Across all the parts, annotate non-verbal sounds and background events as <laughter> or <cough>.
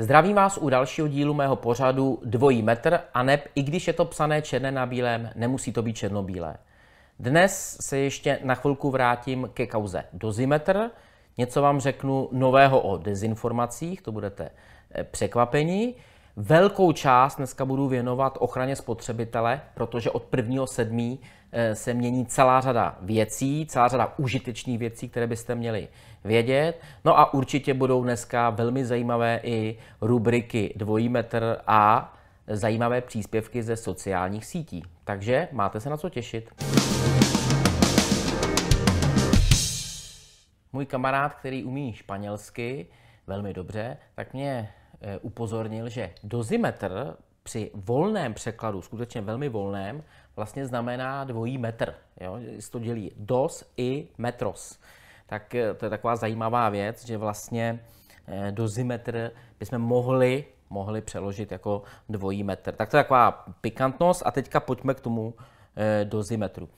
Zdravím vás u dalšího dílu mého pořadu Dvojí metr a neb, i když je to psané černé na bílém, nemusí to být černobílé. Dnes se ještě na chvilku vrátím ke kauze dozimetr, Něco vám řeknu nového o dezinformacích, to budete eh, překvapení. Velkou část dneska budu věnovat ochraně spotřebitele, protože od 1.7. Eh, se mění celá řada věcí, celá řada užitečných věcí, které byste měli vědět. No a určitě budou dneska velmi zajímavé i rubriky dvojí metr a zajímavé příspěvky ze sociálních sítí. Takže máte se na co těšit. Můj kamarád, který umí španělsky velmi dobře, tak mě eh, upozornil, že dozimetr při volném překladu, skutečně velmi volném, vlastně znamená dvojí metr. Jo? Se to dělí dos i metros. Tak eh, to je taková zajímavá věc, že vlastně eh, dozimetr bychom mohli, mohli přeložit jako dvojí metr. Tak to je taková pikantnost a teďka pojďme k tomu dozimetru.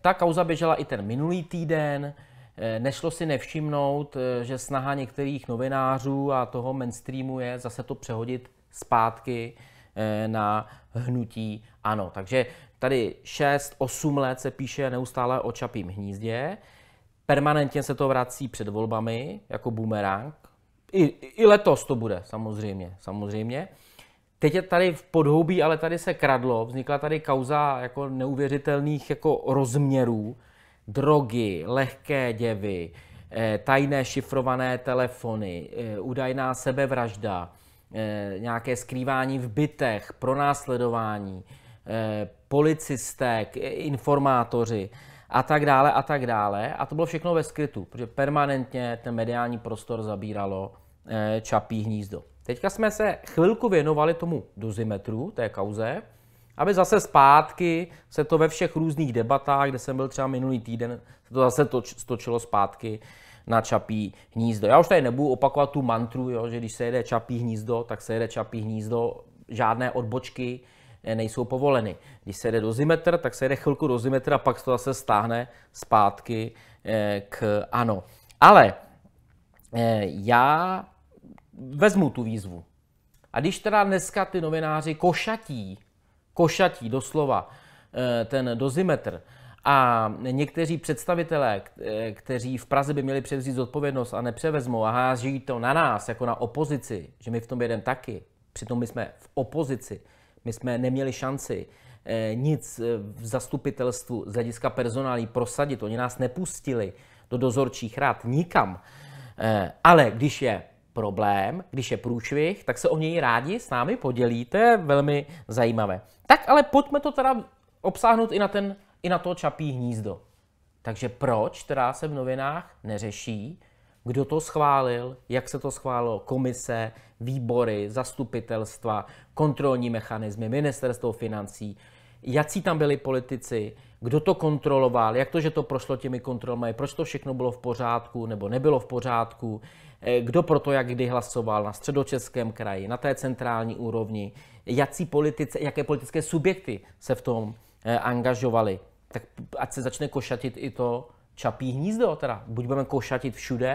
Ta kauza běžela i ten minulý týden, Eh, nešlo si nevšimnout, eh, že snaha některých novinářů a toho mainstreamu je zase to přehodit zpátky eh, na hnutí ano. Takže tady 6-8 let se píše neustále o čapím hnízdě, permanentně se to vrací před volbami jako bumerang. I, I letos to bude, samozřejmě, samozřejmě. Teď je tady v podhoubí, ale tady se kradlo, vznikla tady kauza jako neuvěřitelných jako rozměrů, drogy, lehké děvy, eh, tajné šifrované telefony, eh, údajná sebevražda, eh, nějaké skrývání v bytech, pronásledování, policisté, informátoři a tak dále a tak dále. A to bylo všechno ve skrytu, protože permanentně ten mediální prostor zabíralo Čapí hnízdo. Teďka jsme se chvilku věnovali tomu dozimetru, té kauze, aby zase zpátky se to ve všech různých debatách, kde jsem byl třeba minulý týden, se to zase toč, stočilo zpátky na čapí hnízdo. Já už tady nebudu opakovat tu mantru, jo, že když se jede čapí hnízdo, tak se jede čapí hnízdo, žádné odbočky eh, nejsou povoleny. Když se jede dozimetr, tak se jede chvilku dozimetr a pak se to zase stáhne zpátky eh, k ano. Ale eh, já vezmu tu výzvu. A když teda dneska ty novináři košatí košatí doslova eh, ten dozimetr. A někteří představitelé, eh, kteří v Praze by měli převzít zodpovědnost a nepřevezmou a háží to na nás, jako na opozici, že my v tom jedeme taky, přitom my jsme v opozici, my jsme neměli šanci eh, nic v zastupitelstvu z hlediska personální prosadit. Oni nás nepustili do dozorčích rád nikam. Ale když je problém, když je průšvih, tak se o něj rádi s námi podělíte, velmi zajímavé. Tak ale pojďme to teda obsáhnout i na, ten, i na to čapí hnízdo. Takže proč teda se v novinách neřeší, kdo to schválil, jak se to schválilo, komise, výbory, zastupitelstva, kontrolní mechanismy, ministerstvo financí, jaký tam byli politici, kdo to kontroloval, jak to, že to prošlo těmi kontrolami, proč to všechno bylo v pořádku nebo nebylo v pořádku, Eh, kdo proto jak kdy hlasoval na středočeském kraji, na té centrální úrovni, jaký politice, jaké politické subjekty se v tom eh, angažovali. Tak ať se začne košatit i to čapí hnízdo, teda buď budeme košatit všude,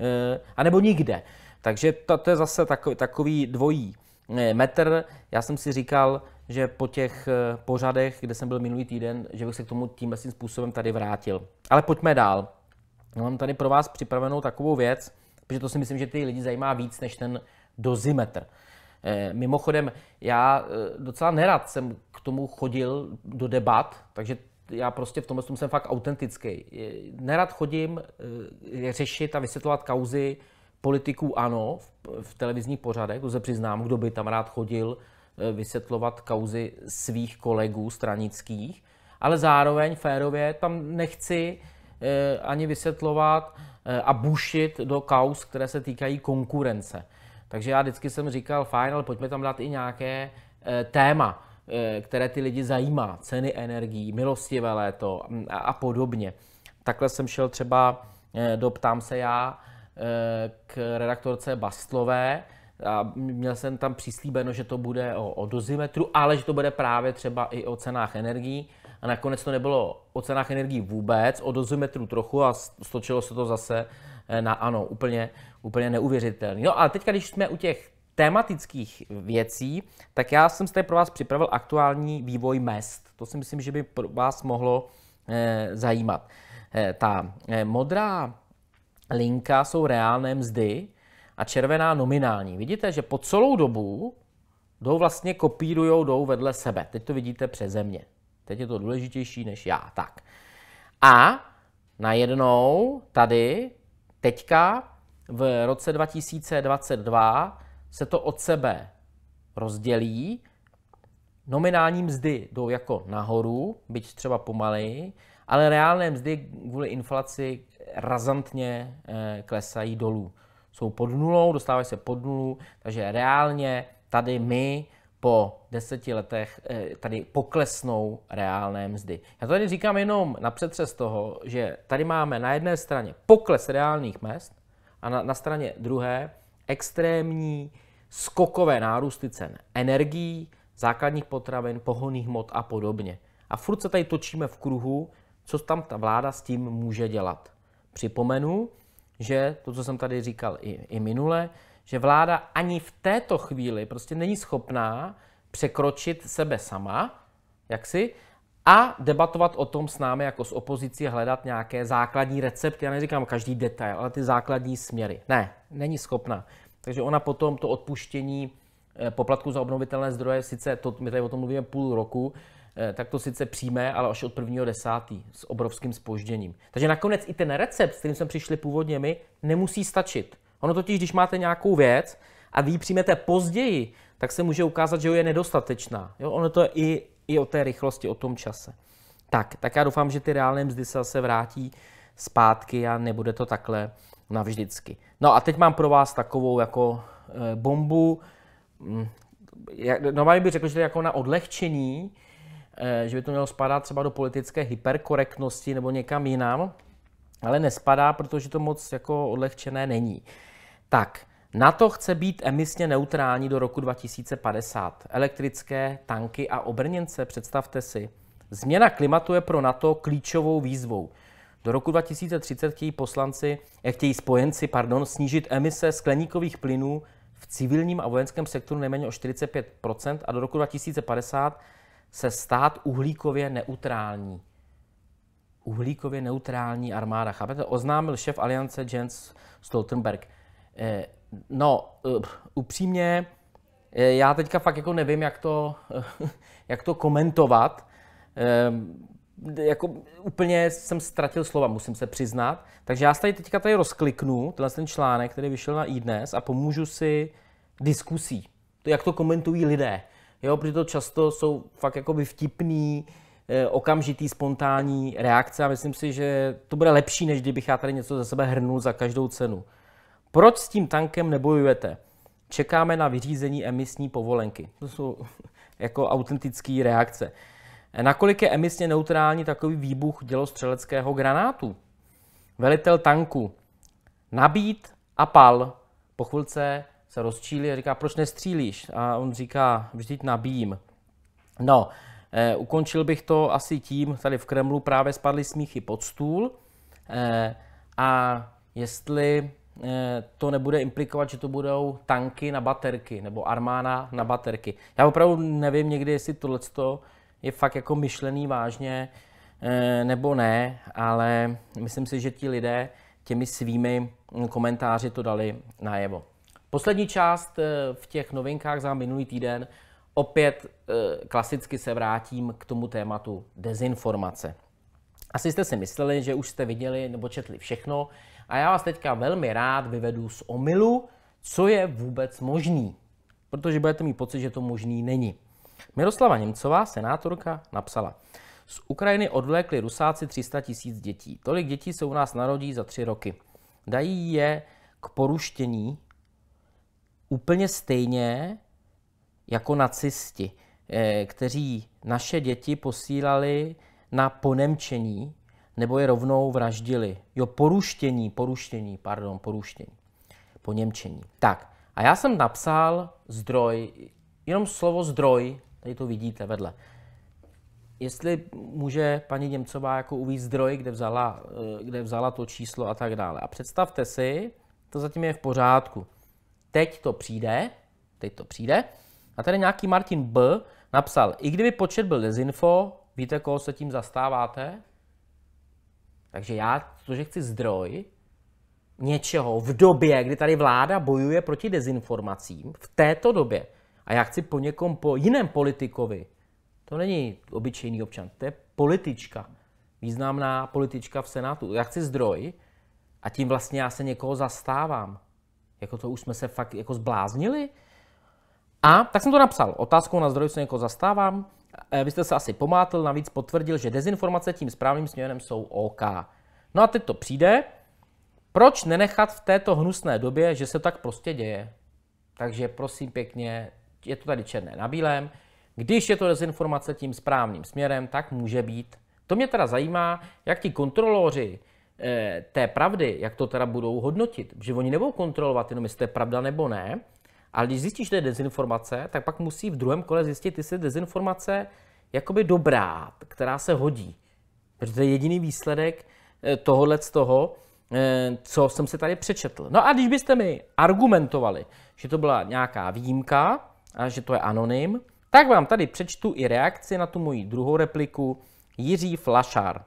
eh, anebo nikde. Takže to, to je zase takový, takový dvojí metr. Já jsem si říkal, že po těch pořadech, kde jsem byl minulý týden, že bych se k tomu tímhle tím způsobem tady vrátil. Ale pojďme dál. mám tady pro vás připravenou takovou věc, Protože to si myslím, že ty lidi zajímá víc než ten dozimetr. Eh, mimochodem, já eh, docela nerad jsem k tomu chodil do debat, takže já prostě v tomhle jsem fakt autentický. Nerad chodím eh, řešit a vysvětlovat kauzy politiků ano v televizních pořadech, to se přiznám, kdo by tam rád chodil vysvětlovat kauzy svých kolegů stranických, ale zároveň férově tam nechci Eh, ani vysvětlovat eh, a bušit do kaus, které se týkají konkurence. Takže já vždycky jsem říkal, fajn, ale pojďme tam dát i nějaké eh, téma, které ty lidi zajímá. Ceny energií, milostivé léto mm, a, podobně. Takhle jsem šel třeba do Ptám se já k redaktorce Bastlové, a měl jsem tam přislíbeno, že to bude o, o dozimetru, ale že to bude právě třeba i o cenách energií a nakonec to nebylo o cenách energií vůbec, o dozimetru trochu a stočilo se to zase eh, na ano, úplně, úplně neuvěřitelný. No a teď, když jsme u těch tematických věcí, tak já jsem tady pro vás připravil aktuální vývoj mest. To si myslím, že by pro vás mohlo eh, zajímat. Eh, ta eh, modrá linka jsou reálné mzdy a červená nominální. Vidíte, že po celou dobu jdou vlastně kopírujou, jdou vedle sebe. Teď to vidíte přeze mě. Teď je to důležitější než já. Tak. A najednou tady, teďka v roce 2022, se to od sebe rozdělí. Nominální mzdy jdou jako nahoru, byť třeba pomaleji, ale reálné mzdy kvůli inflaci razantně eh, klesají dolů. Jsou pod nulou, dostávají se pod nulu, takže reálně tady my po deseti letech eh, tady poklesnou reálné mzdy. Já to tady říkám jenom na přetřes toho, že tady máme na jedné straně pokles reálných mest a na, na straně druhé extrémní skokové nárůsty cen energií, základních potravin, pohonných hmot a podobně. A furt se tady točíme v kruhu, co tam ta vláda s tím může dělat. Připomenu, že to, co jsem tady říkal i, i minule, že vláda ani v této chvíli prostě není schopná překročit sebe sama, jak si, a debatovat o tom s námi jako s opozicí, hledat nějaké základní recepty. Já neříkám každý detail, ale ty základní směry. Ne, není schopná. Takže ona potom to odpuštění eh, poplatku za obnovitelné zdroje, sice to, my tady o tom mluvíme půl roku, eh, tak to sice přijme, ale až od prvního desátý s obrovským spožděním. Takže nakonec i ten recept, s kterým jsme přišli původně my, nemusí stačit. Ono totiž, když máte nějakou věc a vy ji přijmete později, tak se může ukázat, že je nedostatečná. Jo? Ono to je i, i o té rychlosti, o tom čase. Tak, tak já doufám, že ty reálné mzdy se zase vrátí zpátky a nebude to takhle navždycky. No a teď mám pro vás takovou jako e, bombu. Mm, normálně bych řekl, že to je jako na odlehčení, e, že by to mělo spadat třeba do politické hyperkorektnosti nebo někam jinam, ale nespadá, protože to moc jako odlehčené není. Tak, na to chce být emisně neutrální do roku 2050. Elektrické tanky a obrněnce, představte si. Změna klimatu je pro NATO klíčovou výzvou. Do roku 2030 chtějí poslanci, eh, chtějí spojenci, pardon, snížit emise skleníkových plynů v civilním a vojenském sektoru nejméně o 45 a do roku 2050 se stát uhlíkově neutrální. Uhlíkově neutrální armáda, chápete? Oznámil šef aliance Jens Stoltenberg. Eh, no, eh, upřímně, eh, já teďka fakt jako nevím, jak to, <laughs> jak to komentovat. Jako úplně jsem ztratil slova, musím se přiznat. Takže já tady teďka tady rozkliknu tenhle ten článek, který vyšel na iDnes a pomůžu si diskusí. Jak to komentují lidé. Jo, protože to často jsou fakt jako by vtipný, okamžitý, spontánní reakce a myslím si, že to bude lepší, než kdybych já tady něco za sebe hrnul za každou cenu. Proč s tím tankem nebojujete? Čekáme na vyřízení emisní povolenky. To jsou <laughs> jako autentické reakce. Nakolik je emisně neutrální takový výbuch dělostřeleckého granátu? Velitel tanku. Nabít a pal. Po chvilce se rozčílí a říká, proč nestřílíš? A on říká, vždyť nabíjím. No, eh, ukončil bych to asi tím, tady v Kremlu právě spadly smíchy pod stůl eh, a jestli Eh, to nebude implikovat, že to budou tanky na baterky nebo armána na baterky. Já opravdu nevím někdy, jestli tohle je fakt jako myšlený vážně eh, nebo ne, ale myslím si, že ti lidé těmi svými komentáři to dali najevo. Poslední část eh, v těch novinkách za minulý týden opět klasicky se vrátím k tomu tématu dezinformace. Asi jste si mysleli, že už jste viděli nebo četli všechno, a já vás teďka velmi rád vyvedu z omylu, co je vůbec možný, protože budete mít pocit, že to možný není. Miroslava Němcová, senátorka, napsala, z Ukrajiny odvlékli Rusáci 300 tisíc dětí. Tolik dětí se u nás narodí za tři roky. Dají je k poruštění úplně stejně jako nacisti, eh, kteří naše děti posílali na ponemčení nebo je rovnou vraždili. Jo, poruštění, poruštění, pardon, poruštění, po němčení. Tak, a já jsem napsal zdroj, jenom slovo zdroj, tady to vidíte vedle. Jestli může paní Němcová jako uvíct zdroj, kde vzala, eh, kde vzala to číslo a tak dále. A představte si, to zatím je v pořádku. Teď to přijde, teď to přijde, a tady nějaký Martin B. napsal, i kdyby počet byl dezinfo, víte, koho se tím zastáváte? Takže já to, že chci zdroj něčeho v době, kdy tady vláda bojuje proti dezinformacím, v této době, a já chci po někom, po jiném politikovi, to není obyčejný občan, to je politička, významná politička v Senátu. Já chci zdroj a tím vlastně já se někoho zastávám. Jako to už jsme se fakt jako zbláznili. A tak jsem to napsal. Otázkou na zdroj se někoho zastávám. Eh, vy jste se asi pomátl, navíc potvrdil, že dezinformace tím správným směrem jsou OK. No a teď to přijde. Proč nenechat v této hnusné době, že se tak prostě děje? Takže prosím pěkně, je to tady černé na bílém. Když je to dezinformace tím správným směrem, tak může být. To mě teda zajímá, jak ti kontroloři eh, té pravdy, jak to teda budou hodnotit. Že oni nebudou kontrolovat jenom, jestli to je pravda nebo ne, ale když zjistíš, že to je dezinformace, tak pak musí v druhém kole zjistit, jestli je dezinformace jakoby dobrá, která se hodí. Protože to je jediný výsledek eh, tohohle z toho, eh, co jsem se tady přečetl. No a když byste mi argumentovali, že to byla nějaká výjimka a že to je anonym, tak vám tady přečtu i reakci na tu moji druhou repliku Jiří Flašar,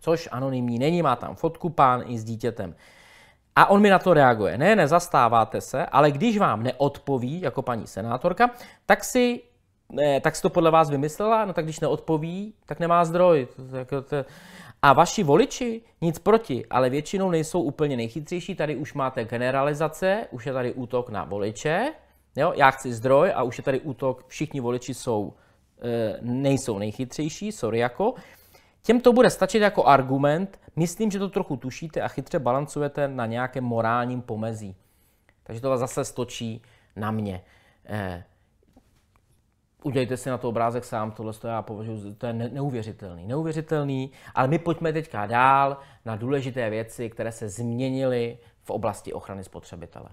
což anonymní není, má tam fotku pán i s dítětem. A on mi na to reaguje. Ne, nezastáváte se, ale když vám neodpoví, jako paní senátorka, tak si ne, tak si to podle vás vymyslela, no tak když neodpoví, tak nemá zdroj. Jako a vaši voliči nic proti, ale většinou nejsou úplně nejchytřejší. Tady už máte generalizace, už je tady útok na voliče. Jo? Já chci zdroj a už je tady útok, všichni voliči jsou, eh, nejsou nejchytřejší, sorry jako. Těm to bude stačit jako argument. Myslím, že to trochu tušíte a chytře balancujete na nějakém morálním pomezí. Takže to vás zase stočí na mě. Eh, udělejte si na to obrázek sám, tohle to já považuji, to je neuvěřitelný, neuvěřitelný, ale my pojďme teďka dál na důležité věci, které se změnily v oblasti ochrany spotřebitele.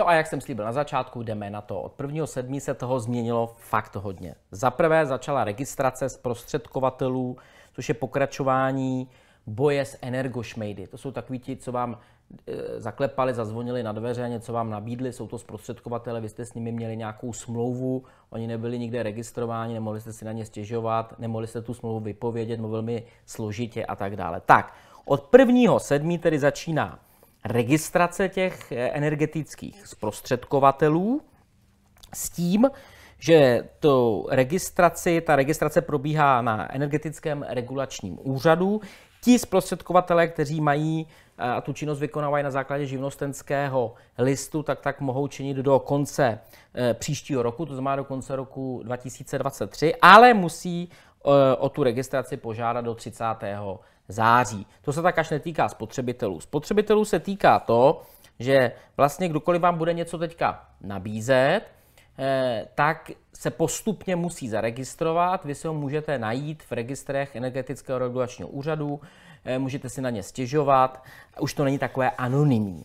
No a jak jsem slíbil na začátku, jdeme na to. Od 1.7. se toho změnilo fakt hodně. Za prvé začala registrace zprostředkovatelů, což je pokračování boje s energošmejdy. To jsou takový ti, co vám e, zaklepali, zazvonili na dveře, něco vám nabídli, jsou to zprostředkovatele, vy jste s nimi měli nějakou smlouvu, oni nebyli nikde registrováni, nemohli jste si na ně stěžovat, nemohli jste tu smlouvu vypovědět, mluvili mi složitě a tak dále. Tak, od 1.7. tedy začíná registrace těch eh, energetických zprostředkovatelů s tím, že to registraci, ta registrace probíhá na energetickém regulačním úřadu. Ti zprostředkovatele, kteří mají eh, a tu činnost vykonávají na základě živnostenského listu, tak tak mohou činit do konce eh, příštího roku, to znamená do konce roku 2023, ale musí o tu registraci požádat do 30 září. To se tak až netýká spotřebitelů. Spotřebitelů se týká to, že vlastně kdokoliv vám bude něco teďka nabízet, eh, tak se postupně musí zaregistrovat. Vy si ho můžete najít v registrech energetického regulačního úřadu, eh, můžete si na ně stěžovat, už to není takové anonymní.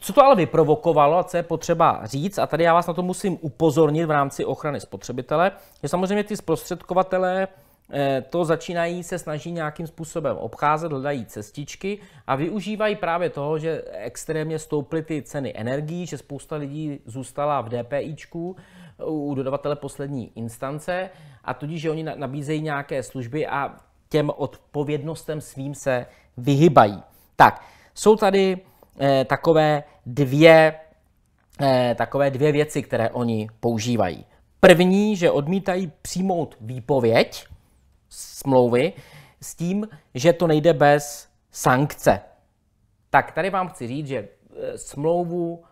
co to ale vyprovokovalo a co je potřeba říct, a tady já vás na to musím upozornit v rámci ochrany spotřebitele, že samozřejmě ty zprostředkovatele Eh, to začínají se snaží nějakým způsobem obcházet, hledají cestičky a využívají právě toho, že extrémně stouply ty ceny energií, že spousta lidí zůstala v DPIčku eh, u dodavatele poslední instance a tudíž, že oni nabízejí nějaké služby a těm odpovědnostem svým se vyhybají. Tak, jsou tady eh, takové dvě eh, takové dvě věci, které oni používají. První, že odmítají přijmout výpověď, smlouvy s tím, že to nejde bez sankce. Tak tady vám chci říct, že eh, smlouvu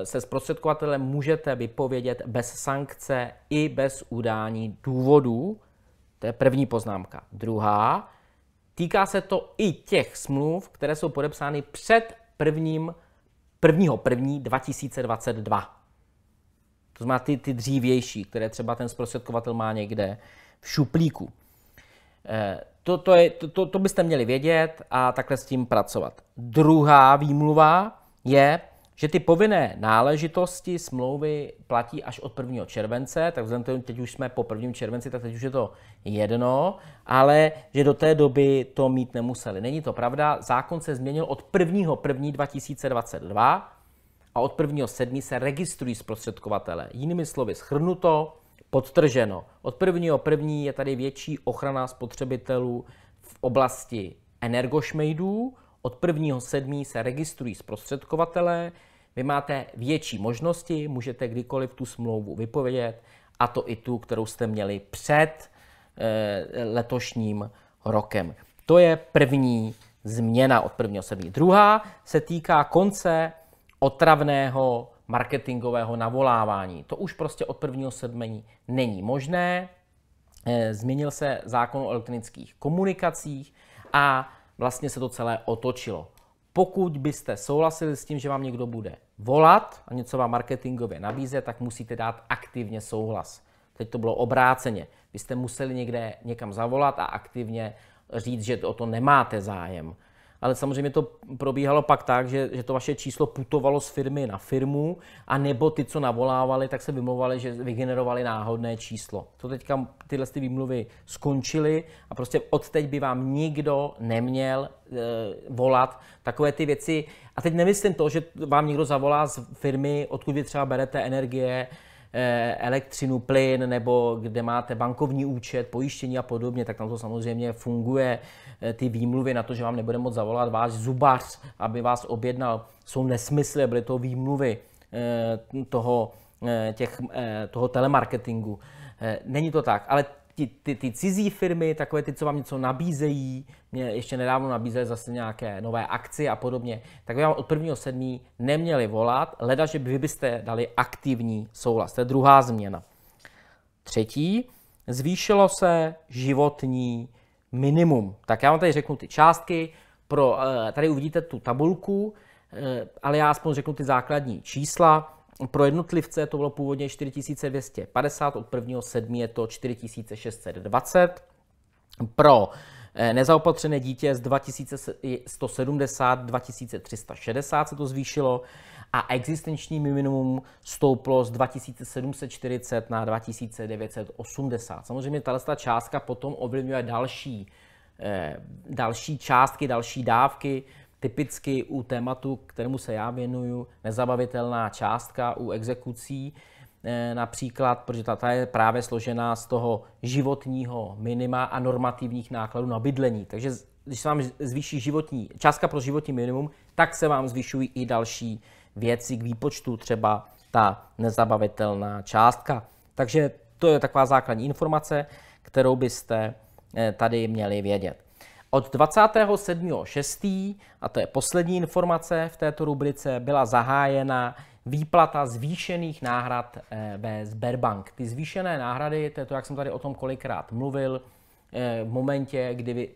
eh, se zprostředkovatelem můžete vypovědět bez sankce i bez udání důvodů. To je první poznámka. Druhá, týká se to i těch smluv, které jsou podepsány před prvním, prvního první 2022. To znamená ty, ty dřívější, které třeba ten zprostředkovatel má někde v šuplíku. Eh, to, to, je, to, to, to byste měli vědět a takhle s tím pracovat. Druhá výmluva je, že ty povinné náležitosti smlouvy platí až od 1. července, tak vzhledem tomu, teď už jsme po 1. červenci, tak teď už je to jedno, ale že do té doby to mít nemuseli. Není to pravda, zákon se změnil od 1. 1. 2022 a od 1. 7. se registrují zprostředkovatele. Jinými slovy schrnuto, Podtrženo, od prvního první je tady větší ochrana spotřebitelů v oblasti energošmejdů, od prvního sedmí se registrují zprostředkovatele. vy máte větší možnosti, můžete kdykoliv tu smlouvu vypovědět, a to i tu, kterou jste měli před e, letošním rokem. To je první změna od prvního sedmí. Druhá se týká konce otravného marketingového navolávání. To už prostě od prvního sedmení není možné. Eh, změnil se zákon o elektronických komunikacích a vlastně se to celé otočilo. Pokud byste souhlasili s tím, že vám někdo bude volat a něco vám marketingově nabízet, tak musíte dát aktivně souhlas. Teď to bylo obráceně. Vy jste museli někde někam zavolat a aktivně říct, že o to nemáte zájem ale samozřejmě to probíhalo pak tak, že, že to vaše číslo putovalo z firmy na firmu, a nebo ty, co navolávali, tak se vymluvali, že vygenerovali náhodné číslo. To teďka tyhle ty výmluvy skončily a prostě od teď by vám nikdo neměl e, volat takové ty věci. A teď nemyslím to, že vám někdo zavolá z firmy, odkud vy třeba berete energie, Eh, elektřinu, plyn nebo kde máte bankovní účet, pojištění a podobně, tak tam to samozřejmě funguje. Eh, ty výmluvy na to, že vám nebude moc zavolat váš zubař, aby vás objednal, jsou nesmysly, byly to výmluvy eh, toho, těch, toho telemarketingu. Není to tak, ale ty, ty, ty cizí firmy, takové ty, co vám něco nabízejí, mě ještě nedávno nabízeli zase nějaké nové akci a podobně, tak by vám od prvního sedmí neměli volat, leda, že vy byste dali aktivní souhlas. To je druhá změna. Třetí, zvýšilo se životní minimum. Tak já vám tady řeknu ty částky, pro, eh, tady uvidíte tu tabulku, eh, ale já aspoň řeknu ty základní čísla. Pro jednotlivce to bylo původně 4250, od 1.7. je to 4620. Pro eh, nezaopatřené dítě z 2170, 2360 se to zvýšilo a existenční minimum stouplo z 2740 na 2980. Samozřejmě tahle částka potom ovlivňuje další eh, další částky, další dávky, Typicky u tématu, kterému se já věnuju, nezabavitelná částka u exekucí, eh, například, protože ta, ta je právě složená z toho životního minima a normativních nákladů na bydlení. Takže když se vám zvýší životní, částka pro životní minimum, tak se vám zvyšují i další věci k výpočtu, třeba ta nezabavitelná částka. Takže to je taková základní informace, kterou byste eh, tady měli vědět. Od 27.6., a to je poslední informace v této rubrice, byla zahájena výplata zvýšených náhrad eh, ve Sberbank. Ty zvýšené náhrady, to je to, jak jsem tady o tom kolikrát mluvil, eh, v momentě, kdy vy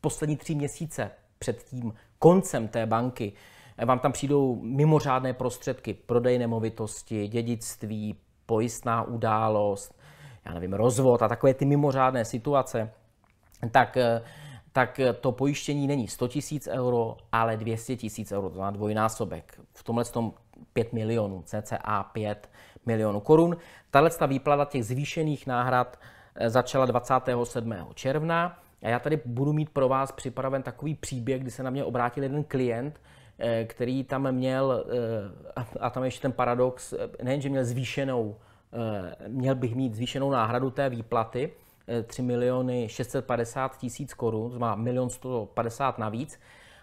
poslední tři měsíce před tím koncem té banky eh, vám tam přijdou mimořádné prostředky, prodej nemovitosti, dědictví, pojistná událost, já nevím, rozvod a takové ty mimořádné situace, tak tak eh, to pojištění není 100 tisíc euro, ale 200 tisíc euro, to znamená dvojnásobek. V tomhle tom 5 milionů, cca 5 milionů korun. Tahle ta výplata těch zvýšených náhrad eh, začala 27. června a já tady budu mít pro vás připraven takový příběh, kdy se na mě obrátil jeden klient, eh, který tam měl, a tam ještě ten paradox, nejenže měl zvýšenou, měl bych mít zvýšenou náhradu té výplaty, 3 eh, miliony 650 tisíc korun, to má milion 150 navíc,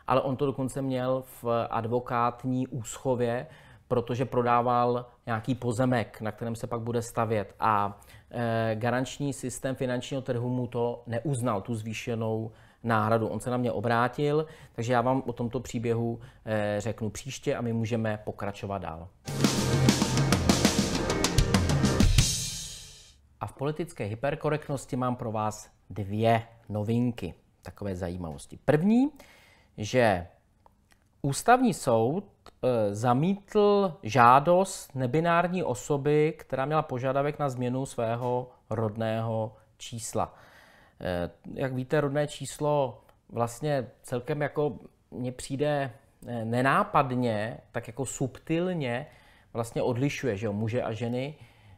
ale on to dokonce měl v advokátní úschově, protože prodával nějaký pozemek, na kterém se pak bude stavět. A eh, garanční systém finančního trhu mu to neuznal, tu zvýšenou náhradu. On se na mě obrátil, takže já vám o tomto příběhu eh, řeknu příště a my můžeme pokračovat dál. A v politické hyperkorektnosti mám pro vás dvě novinky, takové zajímavosti. První, že ústavní soud eh, zamítl žádost nebinární osoby, která měla požadavek na změnu svého rodného čísla. Eh, jak víte, rodné číslo vlastně celkem jako mně přijde eh, nenápadně, tak jako subtilně vlastně odlišuje že jo, muže a ženy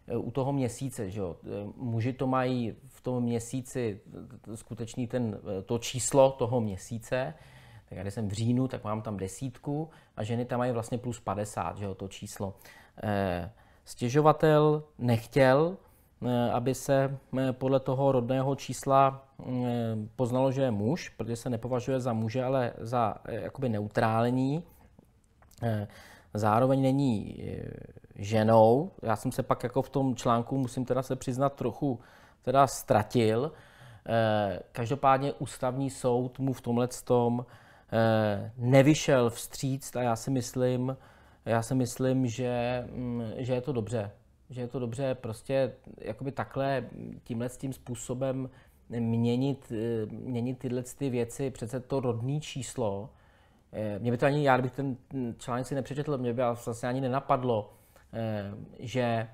Eh, u toho měsíce, že jo. Eh, muži to mají v tom měsíci eh, skutečný ten, to číslo toho měsíce, tak já když jsem v říjnu, tak mám tam desítku a ženy tam mají vlastně plus 50, že jo, to číslo. Stěžovatel nechtěl, aby se podle toho rodného čísla mm, poznalo, že je muž, protože se nepovažuje za muže, ale za jakoby neutrální zároveň není e, ženou. Já jsem se pak jako v tom článku, musím teda se přiznat, trochu teda ztratil. E, každopádně ústavní soud mu v tomhle tom e, nevyšel vstříc a já si myslím, já si myslím, že, mm, že je to dobře. Že je to dobře prostě jakoby takhle tímhle tím způsobem měnit, měnit tyhle ty věci. Přece to rodné číslo Eh, mě by to ani, já bych ten článek si nepřečetl, mě by vlastně ani nenapadlo, eh, že eh,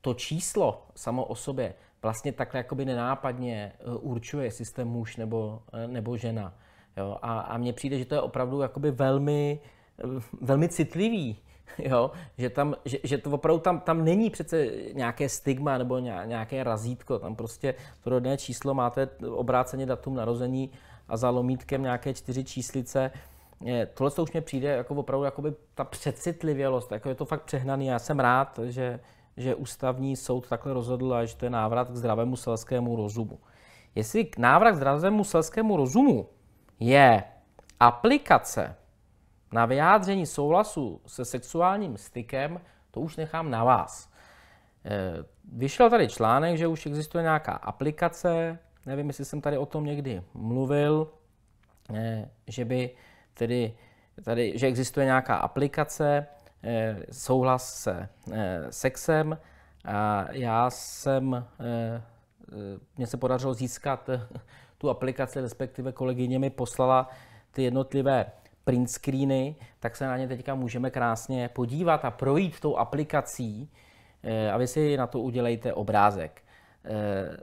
to číslo samo o sobě vlastně takhle jakoby nenápadně určuje, jestli jste muž nebo, nebo žena. Jo? A, a mně přijde, že to je opravdu jakoby velmi, velmi citlivý, <laughs> jo? Že, tam, že, že to opravdu tam, tam není přece nějaké stigma nebo nějaké razítko, tam prostě to rodné číslo máte obráceně datum narození, a za lomítkem nějaké čtyři číslice. Tohle to už mě přijde jako opravdu jakoby ta přecitlivělost, jako je to fakt přehnaný. Já jsem rád, že, že ústavní soud takhle rozhodl a že to je návrat k zdravému selskému rozumu. Jestli k návrat k zdravému selskému rozumu je aplikace na vyjádření souhlasu se sexuálním stykem, to už nechám na vás. E, vyšel tady článek, že už existuje nějaká aplikace, nevím, jestli jsem tady o tom někdy mluvil, eh, že by tedy tady, že existuje nějaká aplikace, eh, souhlas se eh, sexem a já jsem, mně se podařilo získat <laughs> tu aplikaci, respektive kolegyně mi poslala ty jednotlivé print screeny, tak se na ně teďka můžeme krásně podívat a projít tou aplikací a vy si na to udělejte obrázek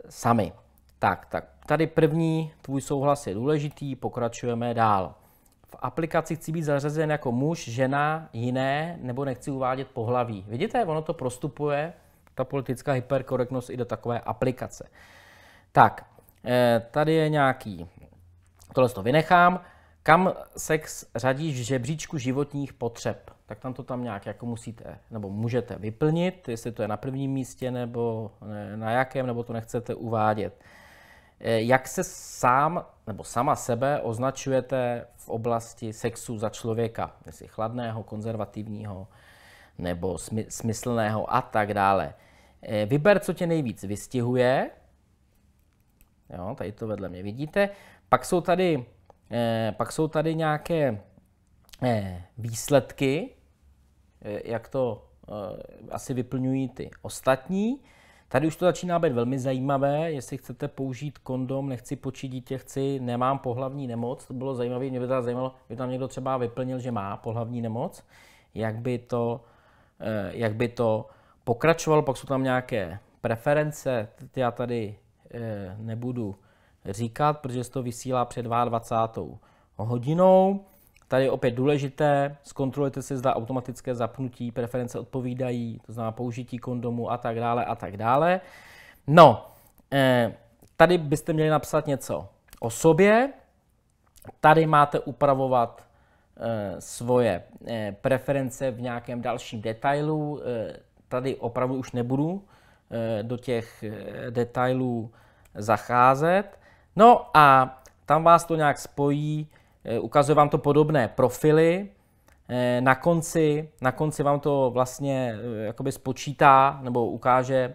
sami. Tak, tak tady první tvůj souhlas je důležitý, pokračujeme dál. V aplikaci chci být zařazen jako muž, žena, jiné, nebo nechci uvádět pohlaví. Vidíte, ono to prostupuje, ta politická hyperkorektnost i do takové aplikace. Tak, eh, tady je nějaký, tohle to vynechám, kam sex řadíš v žebříčku životních potřeb. Tak tam to tam nějak jako musíte, nebo můžete vyplnit, jestli to je na prvním místě, nebo na jakém, nebo to nechcete uvádět. Eh, jak se sám nebo sama sebe označujete v oblasti sexu za člověka, jestli chladného, konzervativního nebo smyslného a tak dále. Eh, vyber, co tě nejvíc vystihuje. Jo, tady to vedle mě vidíte. Pak jsou tady, eh, pak jsou tady nějaké výsledky, jak to asi vyplňují ty ostatní. Tady už to začíná být velmi zajímavé, jestli chcete použít kondom, nechci počít dítě, chci, nemám pohlavní nemoc, to bylo zajímavé, mě by to zajímalo, kdyby tam někdo třeba vyplnil, že má pohlavní nemoc, jak by to, eh, jak by to pokračovalo, pak jsou tam nějaké preference, ty já tady eh, nebudu říkat, protože se to vysílá před 22. hodinou. Tady je opět důležité, zkontrolujte si, zda automatické zapnutí preference odpovídají, to znamená použití kondomu a tak dále a tak dále. No, eh, tady byste měli napsat něco o sobě, tady máte upravovat eh, svoje eh, preference v nějakém dalším detailu. Tady opravdu už nebudu do těch detailů zacházet. No a tam vás to nějak spojí Eh, ukazuje vám to podobné profily, eh, na konci, na konci vám to vlastně eh, jakoby spočítá nebo ukáže,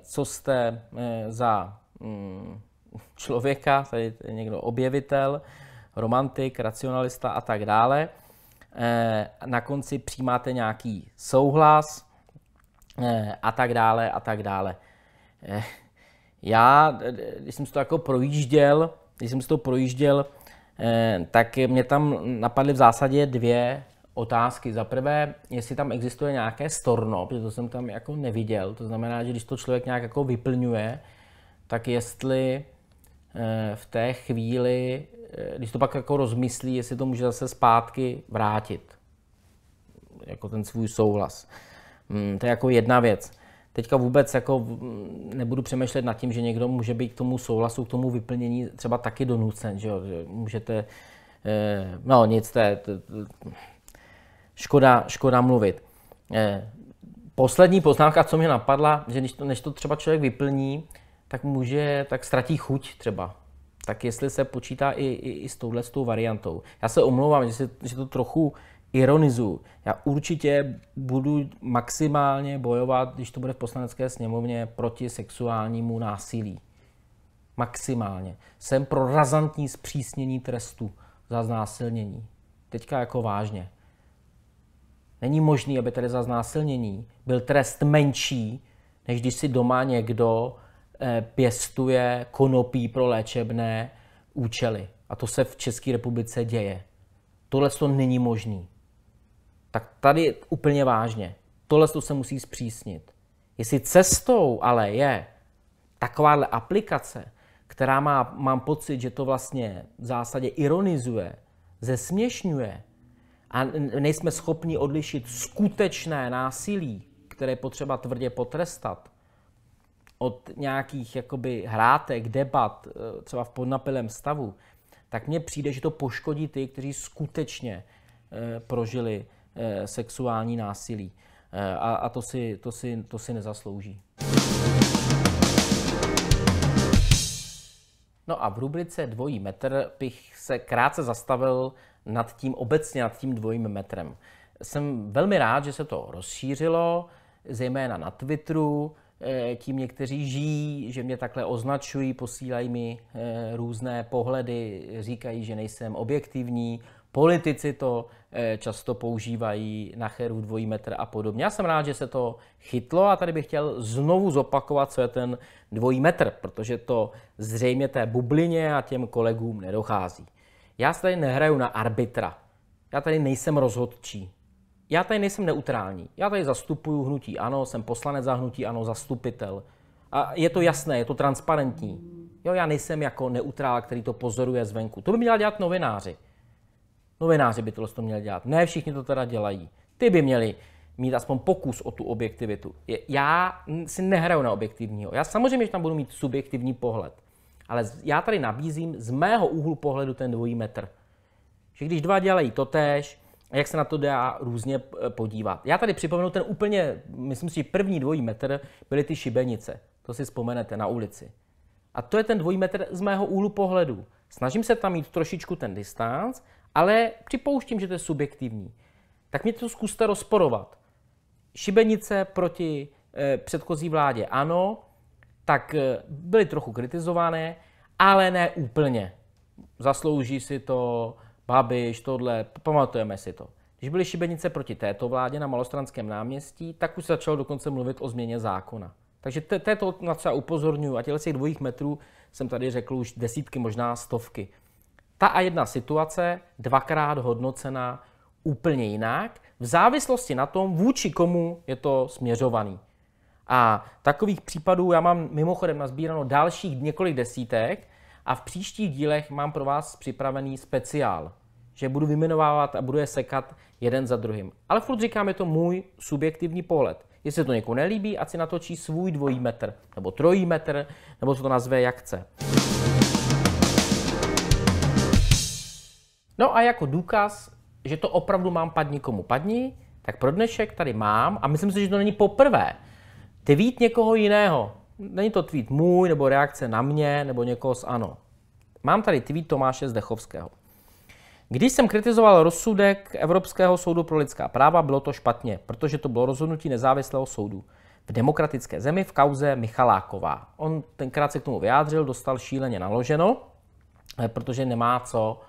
co jste za mm, <laughs> člověka, tady je někdo objevitel, romantik, racionalista a tak dále. Na konci přijímáte nějaký souhlas a tak dále a tak dále. Já, když jsem si to jako projížděl, když jsem si to projížděl, Eh, tak mě tam napadly v zásadě dvě otázky. Za prvé, jestli tam existuje nějaké storno, protože to jsem tam jako neviděl. To znamená, že když to člověk nějak jako vyplňuje, tak jestli eh, v té chvíli, eh, když to pak jako rozmyslí, jestli to může zase zpátky vrátit. Jako ten svůj souhlas. Hmm, to je jako jedna věc teďka vůbec jako nebudu přemýšlet nad tím, že někdo může být k tomu souhlasu, k tomu vyplnění třeba taky donucen, že jo, můžete, eh, no nic, to je, škoda, škoda mluvit. Eh, poslední poznámka, co mě napadla, že když to, než to třeba člověk vyplní, tak může, tak ztratí chuť třeba. Tak jestli se počítá i, i, i s touhle s tou variantou. Já se omlouvám, že, se že to trochu ironizuju. Já určitě budu maximálně bojovat, když to bude v poslanecké sněmovně, proti sexuálnímu násilí. Maximálně. Jsem pro razantní zpřísnění trestu za znásilnění. Teďka jako vážně. Není možný, aby tady za znásilnění byl trest menší, než když si doma někdo eh, pěstuje konopí pro léčebné účely. A to se v České republice děje. Tohle to není možný tak tady úplně vážně. Tohle to se musí zpřísnit. Jestli cestou ale je takováhle aplikace, která má, mám pocit, že to vlastně v zásadě ironizuje, zesměšňuje a nejsme schopni odlišit skutečné násilí, které je potřeba tvrdě potrestat, od nějakých jakoby hrátek, debat, e, třeba v podnapilém stavu, tak mně přijde, že to poškodí ty, kteří skutečně e, prožili Eh, sexuální násilí. Eh, a, a to, si, to, si, to si nezaslouží. No a v rubrice dvojí metr bych se krátce zastavil nad tím obecně, nad tím dvojím metrem. Jsem velmi rád, že se to rozšířilo, zejména na Twitteru, eh, tím někteří žijí, že mě takhle označují, posílají mi různé pohledy, říkají, že nejsem objektivní, Politici to eh, často používají na cheru dvojí metr a podobně. Já jsem rád, že se to chytlo a tady bych chtěl znovu zopakovat, co je ten dvojí metr, protože to zřejmě té bublině a těm kolegům nedochází. Já se tady nehraju na arbitra. Já tady nejsem rozhodčí. Já tady nejsem neutrální. Já tady zastupuju hnutí ANO, jsem poslanec za hnutí ANO, zastupitel. A je to jasné, je to transparentní. Jo, já nejsem jako neutrál, který to pozoruje zvenku. To by měla dělat novináři. Novináři by tohle to měli dělat. Ne všichni to teda dělají. Ty by měli mít aspoň pokus o tu objektivitu. Já si nehraju na objektivního. Já samozřejmě, že tam budu mít subjektivní pohled. Ale já tady nabízím z mého úhlu pohledu ten dvojí metr. Že když dva dělají tež, jak se na to dá různě e, podívat. Já tady připomenu ten úplně, myslím si, první dvojí metr byly ty šibenice. To si vzpomenete na ulici. A to je ten dvojí metr z mého úhlu pohledu. Snažím se tam mít trošičku ten distanc, ale připouštím, že to je subjektivní. Tak mě to zkuste rozporovat. Šibenice proti e, předchozí vládě ano, tak e, byly trochu kritizované, ale ne úplně. Zaslouží si to, Babiš, tohle, pamatujeme si to. Když byly šibenice proti této vládě na Malostranském náměstí, tak už se začalo dokonce mluvit o změně zákona. Takže této na třeba upozorňuji a těle těch dvojích metrů jsem tady řekl už desítky, možná stovky ta a jedna situace dvakrát hodnocena úplně jinak, v závislosti na tom, vůči komu je to směřovaný. A takových případů já mám mimochodem nazbíráno dalších několik desítek a v příštích dílech mám pro vás připravený speciál, že budu vymenovávat a budu je sekat jeden za druhým. Ale furt říkám, je to můj subjektivní pohled. Jestli to někomu nelíbí, ať si natočí svůj dvojí metr, nebo trojí metr, nebo co to nazve jak chce. No a jako důkaz, že to opravdu mám padni komu padni, tak pro dnešek tady mám, a myslím si, že to není poprvé, tweet někoho jiného. Není to tweet můj, nebo reakce na mě, nebo někoho z ANO. Mám tady tweet Tomáše Zdechovského. Když jsem kritizoval rozsudek Evropského soudu pro lidská práva, bylo to špatně, protože to bylo rozhodnutí nezávislého soudu v demokratické zemi v kauze Michaláková. On tenkrát se k tomu vyjádřil, dostal šíleně naloženo, eh, protože nemá co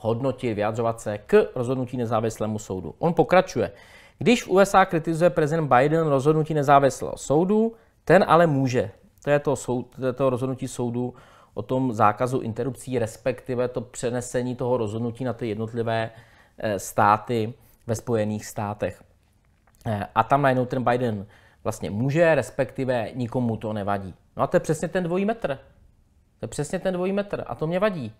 hodnotit, vyjadřovat se k rozhodnutí nezávislému soudu. On pokračuje. Když v USA kritizuje prezident Biden rozhodnutí nezávislého soudu, ten ale může. To je to, soud, to, je to rozhodnutí soudu o tom zákazu interrupcí, respektive to přenesení toho rozhodnutí na ty jednotlivé eh, státy ve Spojených státech. Eh, a tam najednou ten Biden vlastně může, respektive nikomu to nevadí. No a to je přesně ten dvojí metr. To je přesně ten dvojí metr a to mě vadí.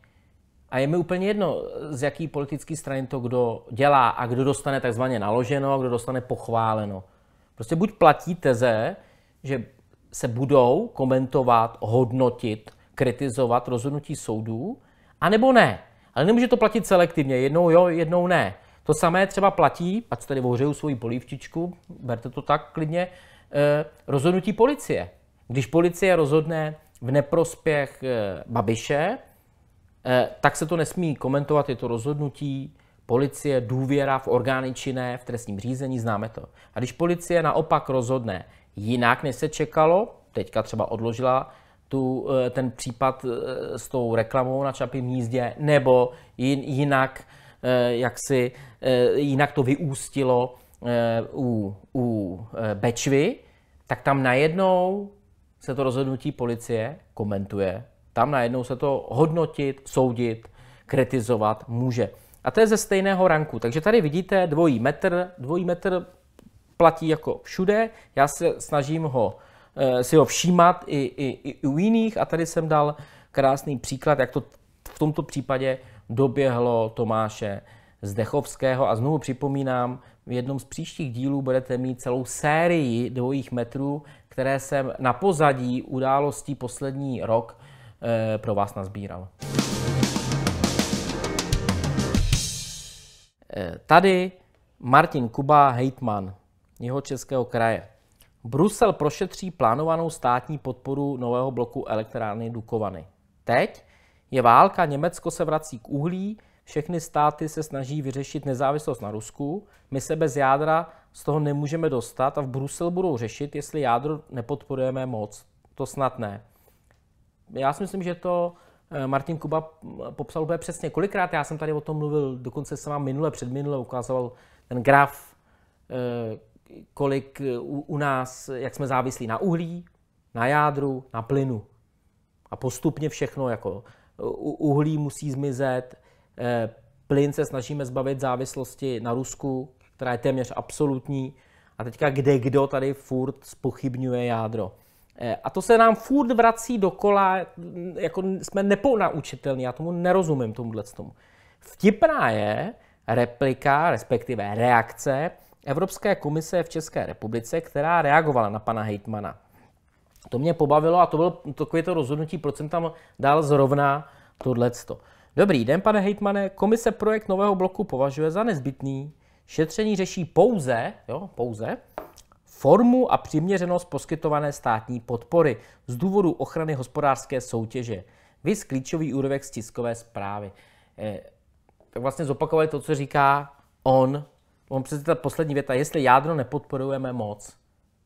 A je mi úplně jedno, z jaký politické strany to kdo dělá a kdo dostane takzvaně naloženo a kdo dostane pochváleno. Prostě buď platí teze, že se budou komentovat, hodnotit, kritizovat rozhodnutí soudů, anebo ne. Ale nemůže to platit selektivně, jednou jo, jednou ne. To samé třeba platí, ať tady ohřeju svoji polívčičku, berte to tak klidně, eh, rozhodnutí policie. Když policie rozhodne v neprospěch eh, Babiše, Eh, tak se to nesmí komentovat, je to rozhodnutí policie, důvěra v orgány činné v trestním řízení, známe to. A když policie naopak rozhodne jinak, než se čekalo, teďka třeba odložila tu, eh, ten případ eh, s tou reklamou na Čapím hnízdě, nebo jinak, jak si, jinak to vyústilo u, u Bečvy, tak tam najednou se to rozhodnutí policie komentuje tam najednou se to hodnotit, soudit, kritizovat může. A to je ze stejného ranku. Takže tady vidíte dvojí metr. Dvojí metr platí jako všude. Já se snažím ho, eh, si ho všímat i, i, i u jiných. A tady jsem dal krásný příklad, jak to v tomto případě doběhlo Tomáše Zdechovského. A znovu připomínám, v jednom z příštích dílů budete mít celou sérii dvojích metrů, které jsem na pozadí událostí poslední rok Eh, pro vás nazbíral. Eh, tady Martin Kuba Hejtman, jeho českého kraje. Brusel prošetří plánovanou státní podporu nového bloku elektrárny Dukovany. Teď je válka, Německo se vrací k uhlí, všechny státy se snaží vyřešit nezávislost na Rusku, my se bez jádra z toho nemůžeme dostat a v Brusel budou řešit, jestli jádro nepodporujeme moc. To snad ne já si myslím, že to eh, Martin Kuba eh, popsal úplně přesně. Kolikrát já jsem tady o tom mluvil, dokonce jsem vám minule, předminule ukazoval ten graf, eh, kolik u, u nás, jak jsme závislí na uhlí, na jádru, na plynu. A postupně všechno, jako uhlí musí zmizet, plyn se snažíme zbavit závislosti na Rusku, která je téměř absolutní. A teďka kde kdo tady furt spochybňuje jádro. Eh, a to se nám furt vrací dokola, mm, jako jsme neponaučitelní, já tomu nerozumím, tomuhle tomu. Vtipná je replika, respektive reakce Evropské komise v České republice, která reagovala na pana Hejtmana. To mě pobavilo a to bylo takové to rozhodnutí, proč jsem tam dal zrovna tohle. Dobrý den, pane Hejtmane. Komise projekt nového bloku považuje za nezbytný. Šetření řeší pouze, jo, pouze, formu a přiměřenost poskytované státní podpory z důvodu ochrany hospodářské soutěže. Vy klíčový úrovek z tiskové zprávy. E, tak vlastně zopakovali to, co říká on. On přece ta poslední věta, jestli jádro nepodporujeme moc,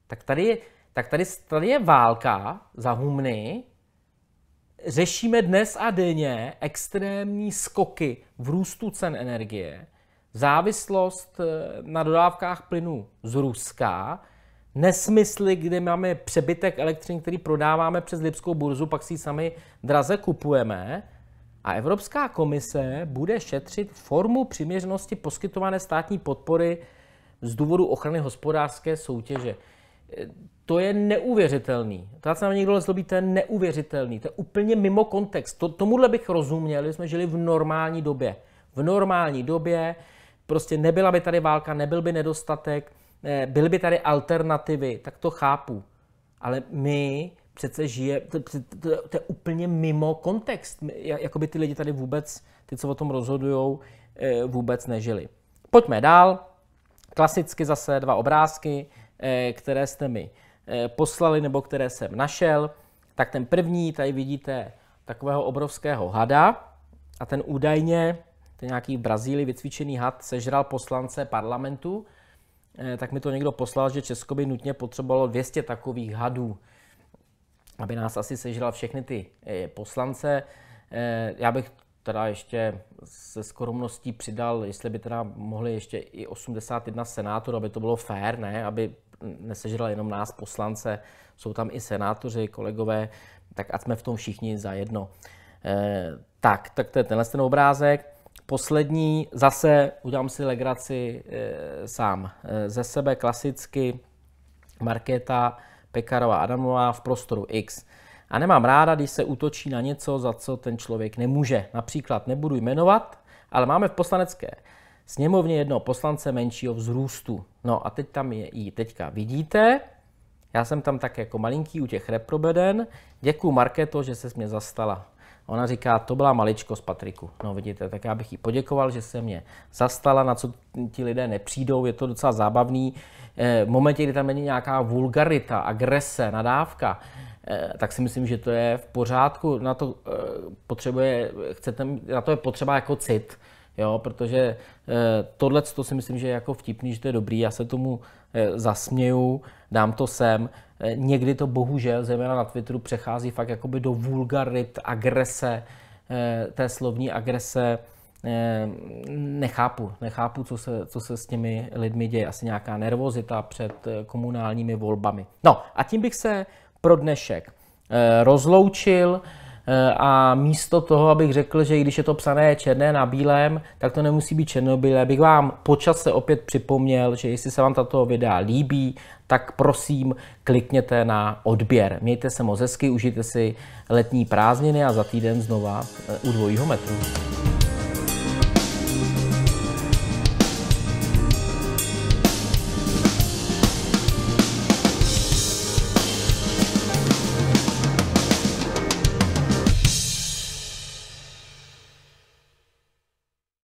tak tady je, tak tady, tady je válka za humny, řešíme dnes a denně extrémní skoky v růstu cen energie, závislost eh, na dodávkách plynu z Ruska nesmysly, kdy máme přebytek elektřiny, který prodáváme přes Lipskou burzu, pak si ji sami draze kupujeme. A Evropská komise bude šetřit formu přiměřenosti poskytované státní podpory z důvodu ochrany hospodářské soutěže. To je neuvěřitelný. To se na někdo zlobí, to je neuvěřitelný. To je úplně mimo kontext. To, tomuhle bych rozuměl, jsme žili v normální době. V normální době prostě nebyla by tady válka, nebyl by nedostatek, Eh, byly by tady alternativy, tak to chápu. Ale my přece žije, to, to, to, to je úplně mimo kontext. Jakoby ty lidi tady vůbec, ty, co o tom rozhodují, eh, vůbec nežili. Pojďme dál. Klasicky zase dva obrázky, eh, které jste mi poslali nebo které jsem našel. Tak ten první, tady vidíte takového obrovského hada a ten údajně, ten nějaký v Brazílii vycvičený had, sežral poslance parlamentu Eh, tak mi to někdo poslal, že Česko by nutně potřebovalo 200 takových hadů, aby nás asi sežral všechny ty eh, poslance. Eh, já bych teda ještě se skromností přidal, jestli by teda mohli ještě i 81 senátorů, aby to bylo fair, ne, aby nesežral jenom nás poslance, jsou tam i senátoři, kolegové, tak ať jsme v tom všichni zajedno. tak, tak to je tenhle ten obrázek poslední, zase udělám si legraci e, sám e, ze sebe, klasicky Markéta Pekarová Adamová v prostoru X. A nemám ráda, když se útočí na něco, za co ten člověk nemůže. Například nebudu jmenovat, ale máme v poslanecké sněmovně jednoho poslance menšího vzrůstu. No a teď tam je i teďka vidíte. Já jsem tam tak jako malinký u těch reprobeden. Děkuji Markéto, že se mě zastala. Ona říká, to byla maličkost Patriku. No vidíte, tak já bych jí poděkoval, že se mě zastala, na co ti lidé nepřijdou, je to docela zábavný. Eh, v momentě, kdy tam není nějaká vulgarita, agrese, nadávka, eh, tak si myslím, že to je v pořádku. Na to eh, potřebuje, chcete, na to je potřeba jako cit, jo, protože tohle to si myslím, že je jako vtipný, že to je dobrý, já se tomu zasměju, dám to sem, Eh, někdy to bohužel, zejména na Twitteru, přechází fakt jakoby do vulgarit, agrese, eh, té slovní agrese. Eh, nechápu, nechápu, co se, co se s těmi lidmi děje. Asi nějaká nervozita před komunálními volbami. No a tím bych se pro dnešek rozloučil. Eh, a místo toho, abych řekl, že i když je to psané černé na bílém, tak to nemusí být černobílé, bych vám se opět připomněl, že jestli se vám tato videa líbí, tak prosím klikněte na odběr. Mějte se moc hezky, užijte si letní prázdniny a za týden znova eh, u dvojího metru.